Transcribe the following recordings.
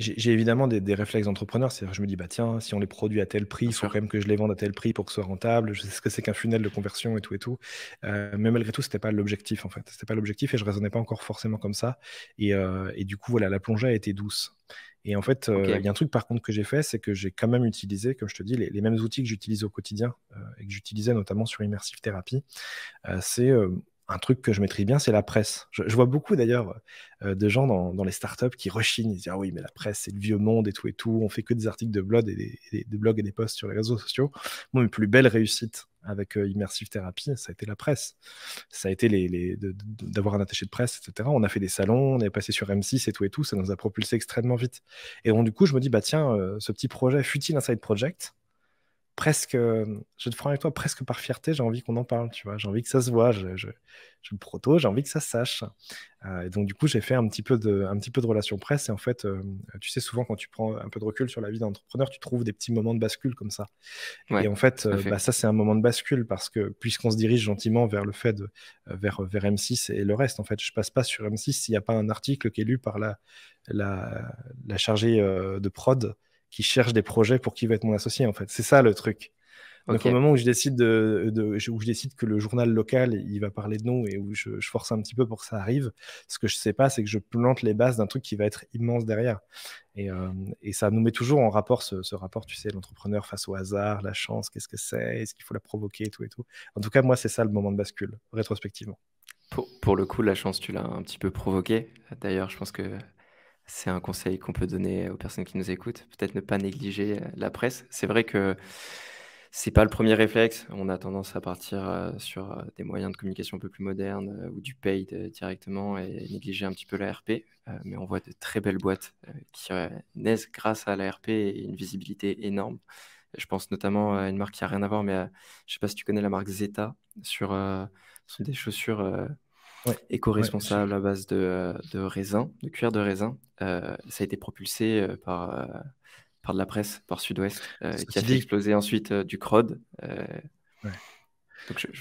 j'ai évidemment des, réflexes d'entrepreneur. C'est-à-dire, je me dis, bah tiens, si on les produit à tel prix, il faut quand même que je les vende à tel prix pour que ce soit rentable. Je sais ce que c'est qu'un funnel de conversion et tout et tout. Euh, mais malgré tout, c'était pas l'objectif en fait. C'était pas l'objectif et je raisonnais pas encore forcément comme ça. Et, euh, du coup, voilà, la plongée a été douce. Et en fait, euh, il y a un truc par contre que j'ai fait, c'est que j'ai quand même utilisé, comme je te dis, les, mêmes outils que j'utilise au quotidien et que j'utilisais notamment sur Immersive Therapy. c'est un truc que je maîtrise bien, c'est la presse. Je, vois beaucoup d'ailleurs euh, de gens dans, les startups qui rechignent, ils disent ah oui mais la presse c'est le vieux monde et tout et tout, on fait que des articles de blog et des, blogs et des posts sur les réseaux sociaux. Moi mes plus belle réussite avec euh, Immersive Therapy, ça a été la presse, ça a été les, d'avoir un attaché de presse, etc. On a fait des salons, on est passé sur M6 et tout et tout, ça nous a propulsé extrêmement vite. Et donc du coup je me dis bah tiens euh, ce petit projet, Futile Inside project, presque, euh, je te prends avec toi presque par fierté, j'ai envie qu'on en parle, tu vois, j'ai envie que ça se voit, je, je, le proto, j'ai envie que ça se sache. Euh, et donc du coup, j'ai fait un petit peu de, un petit peu de relation presse. Et en fait, euh, tu sais, souvent quand tu prends un peu de recul sur la vie d'entrepreneur, tu trouves des petits moments de bascule comme ça. et en fait, bah, ça c'est un moment de bascule parce que puisqu'on se dirige gentiment vers le fait de, vers, vers M6 et le reste, en fait, je passe pas sur M6 s'il n'y a pas un article qui est lu par la, la, la chargée de prod qui cherche des projets pour qui va être mon associé, en fait. C'est ça le truc. Donc, au moment où je décide de, où je décide que le journal local il va parler de nous et où je, force un petit peu pour que ça arrive, ce que je sais pas, c'est que je plante les bases d'un truc qui va être immense derrière. Et, euh, ça nous met toujours en rapport ce, rapport, tu sais, l'entrepreneur face au hasard, la chance, qu'est-ce que c'est, est-ce qu'il faut la provoquer, et tout et tout. En tout cas, moi, c'est ça le moment de bascule, rétrospectivement. Pour, pour, le coup, la chance, tu l'as un petit peu provoquée. D'ailleurs, je pense que c'est un conseil qu'on peut donner aux personnes qui nous écoutent. Peut-être ne pas négliger euh, la presse. C'est vrai que c'est pas le premier réflexe. On a tendance à partir euh, sur euh, des moyens de communication un peu plus modernes ou du paid directement et négliger un petit peu la RP. mais on voit de très belles boîtes qui naissent grâce à la RP et une visibilité énorme. Je pense notamment à une marque qui a rien à voir, mais je sais pas si tu connais la marque Zeta sur, sur des chaussures éco-responsable à base de, euh, de, raisin, de cuir de raisin. Euh, ça a été propulsé euh, par, par de la presse, par Sud-Ouest, qui a fait explosé ensuite du CROD. je,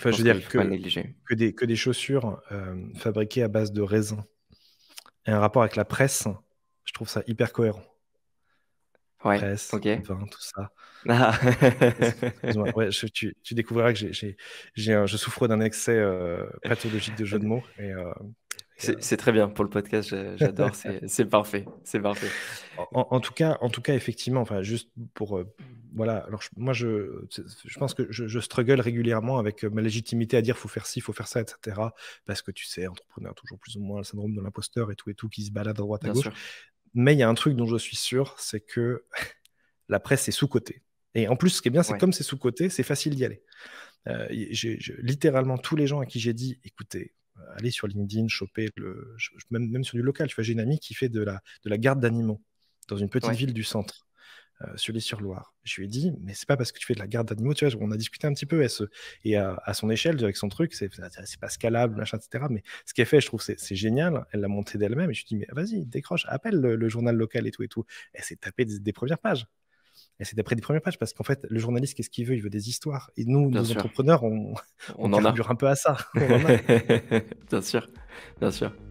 veux dire que, que, des, que des chaussures fabriquées à base de raisin et un rapport avec la presse, je trouve ça hyper cohérent. Ouais, tout ça. Ah. ouais, tu, découvriras que j'ai, je souffre d'un excès euh, pathologique de jeu de mots. Et, euh, euh, c'est, très bien pour le podcast, j'adore, c'est, parfait, c'est parfait. En, tout cas, en tout cas, effectivement, enfin, juste pour voilà. Alors je, moi, je, je pense que je, struggle régulièrement avec ma légitimité à dire faut faire ci, faut faire ça, etc. Parce que tu sais, entrepreneur toujours plus ou moins le syndrome de l'imposteur et tout et tout qui se balade à droite à gauche. Mais il y a un truc dont je suis sûr, c'est que la presse est sous-cotée. Et en plus, ce qui est bien, c'est que comme c'est sous-coté, c'est facile d'y aller. Euh, littéralement, tous les gens à qui j'ai dit, écoutez, euh, allez sur LinkedIn, choper, le, même, même sur du local, j'ai une amie qui fait de la, de la garde d'animaux dans une petite ville du centre. Euh, sur sur loire Je lui ai dit, mais c'est pas parce que tu fais de la garde d'animaux, tu vois, on a discuté un petit peu, et à, son échelle, avec son truc, c'est pas scalable, machin, etc. Mais ce qu'elle fait, je trouve, c'est génial. Elle l'a monté d'elle-même, et je lui ai dit, mais vas-y, décroche, appelle le, journal local et tout, et tout. Elle s'est tapée des, premières pages. elle s'est tapée des premières pages, parce qu'en fait, le journaliste, qu'est-ce qu'il veut Il veut des histoires. Et nous, les entrepreneurs, on, on, en a. un peu à ça. bien sûr, bien sûr.